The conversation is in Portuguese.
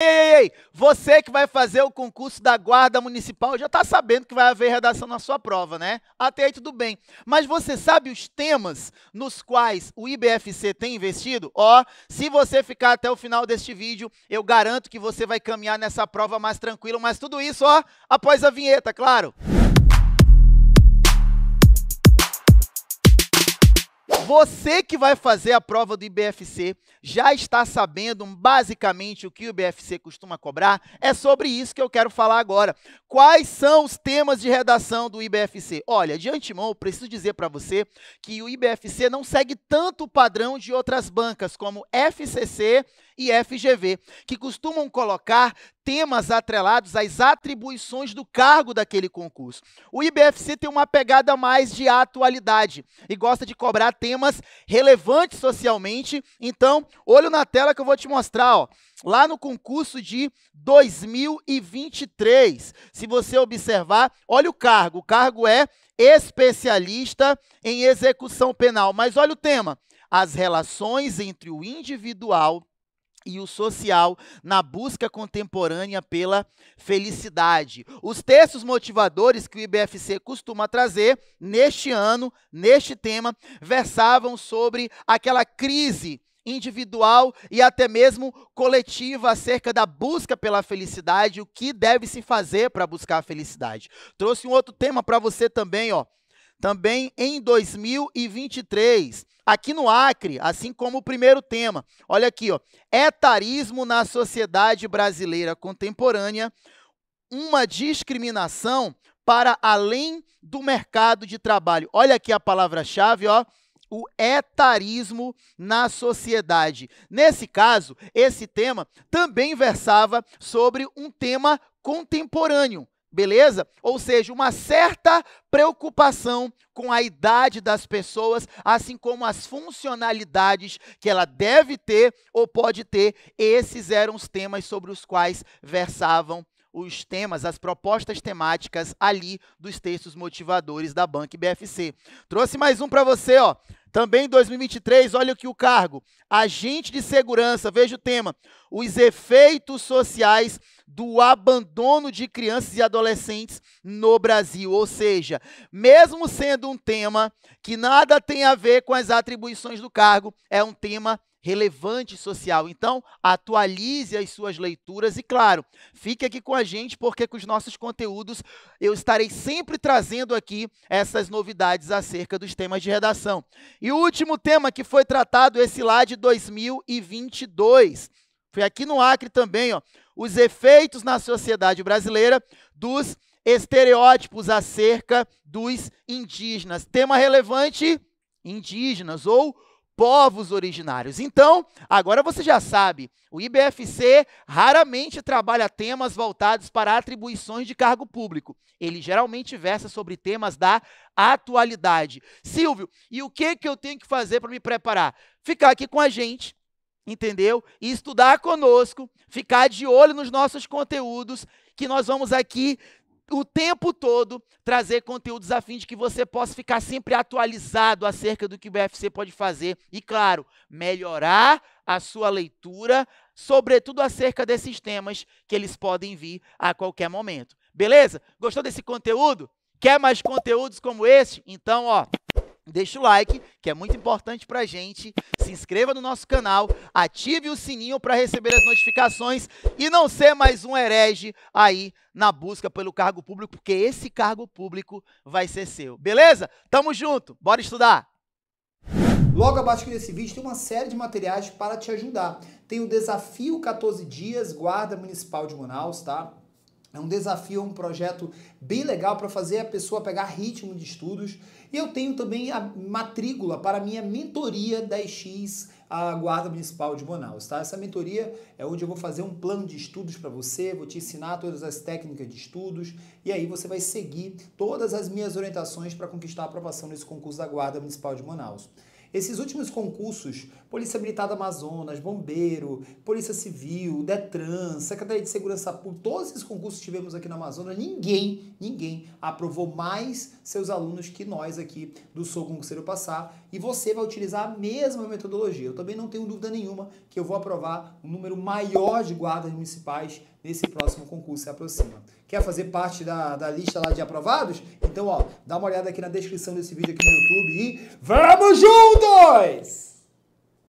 Ei, ei, ei, você que vai fazer o concurso da Guarda Municipal já está sabendo que vai haver redação na sua prova, né? Até aí tudo bem. Mas você sabe os temas nos quais o IBFC tem investido? Ó, se você ficar até o final deste vídeo, eu garanto que você vai caminhar nessa prova mais tranquilo. Mas tudo isso, ó, após a vinheta, claro. Você que vai fazer a prova do IBFC já está sabendo basicamente o que o IBFC costuma cobrar? É sobre isso que eu quero falar agora. Quais são os temas de redação do IBFC? Olha, de antemão, eu preciso dizer para você que o IBFC não segue tanto o padrão de outras bancas como FCC e FGV, que costumam colocar temas atrelados às atribuições do cargo daquele concurso. O IBFC tem uma pegada mais de atualidade e gosta de cobrar temas relevantes socialmente. Então, olho na tela que eu vou te mostrar, ó. Lá no concurso de 2023, se você observar, olha o cargo. O cargo é especialista em execução penal, mas olha o tema: as relações entre o individual e o social na busca contemporânea pela felicidade. Os textos motivadores que o IBFC costuma trazer neste ano, neste tema, versavam sobre aquela crise individual e até mesmo coletiva acerca da busca pela felicidade, o que deve se fazer para buscar a felicidade. Trouxe um outro tema para você também, ó, também em 2023, aqui no Acre, assim como o primeiro tema. Olha aqui, ó, etarismo na sociedade brasileira contemporânea, uma discriminação para além do mercado de trabalho. Olha aqui a palavra-chave, ó, o etarismo na sociedade. Nesse caso, esse tema também versava sobre um tema contemporâneo, Beleza? Ou seja, uma certa preocupação com a idade das pessoas, assim como as funcionalidades que ela deve ter ou pode ter. Esses eram os temas sobre os quais versavam os temas, as propostas temáticas ali dos textos motivadores da Banca BFC. Trouxe mais um para você, ó. Também em 2023, olha aqui o cargo: agente de segurança, veja o tema, os efeitos sociais do abandono de crianças e adolescentes no Brasil. Ou seja, mesmo sendo um tema que nada tem a ver com as atribuições do cargo, é um tema relevante social. Então, atualize as suas leituras e, claro, fique aqui com a gente, porque com os nossos conteúdos eu estarei sempre trazendo aqui essas novidades acerca dos temas de redação. E o último tema que foi tratado, esse lá de 2022. Foi aqui no Acre também, ó, os efeitos na sociedade brasileira dos estereótipos acerca dos indígenas. Tema relevante: indígenas ou povos originários. Então, agora você já sabe, o IBFC raramente trabalha temas voltados para atribuições de cargo público. Ele geralmente versa sobre temas da atualidade. Silvio, e o que, que eu tenho que fazer para me preparar? Ficar aqui com a gente, entendeu? E estudar conosco, ficar de olho nos nossos conteúdos, que nós vamos aqui o tempo todo trazer conteúdos a fim de que você possa ficar sempre atualizado acerca do que o BFC pode fazer e, claro, melhorar a sua leitura, sobretudo acerca desses temas que eles podem vir a qualquer momento. Beleza? Gostou desse conteúdo? Quer mais conteúdos como esse? Então, ó, Deixa o like, que é muito importante para a gente. Se inscreva no nosso canal, ative o sininho para receber as notificações e não ser mais um herege aí na busca pelo cargo público, porque esse cargo público vai ser seu. Beleza? Tamo junto, bora estudar! Logo abaixo desse vídeo tem uma série de materiais para te ajudar. Tem o desafio 14 dias, Guarda Municipal de Manaus, tá? É um desafio, é um projeto bem legal para fazer a pessoa pegar ritmo de estudos. E eu tenho também a matrícula para a minha mentoria 10x à Guarda Municipal de Manaus. Tá? Essa mentoria é onde eu vou fazer um plano de estudos para você, vou te ensinar todas as técnicas de estudos e aí você vai seguir todas as minhas orientações para conquistar a aprovação nesse concurso da Guarda Municipal de Manaus. Esses últimos concursos, Polícia Militar do Amazonas, Bombeiro, Polícia Civil, Detran, Secretaria de Segurança Pública, todos esses concursos que tivemos aqui no Amazonas, ninguém, ninguém aprovou mais seus alunos que nós aqui do Sou Concurseiro Passar. E você vai utilizar a mesma metodologia. Eu também não tenho dúvida nenhuma que eu vou aprovar um número maior de guardas municipais nesse próximo concurso se aproxima. Quer fazer parte da, da lista lá de aprovados? Então, ó, dá uma olhada aqui na descrição desse vídeo aqui no YouTube e vamos juntos!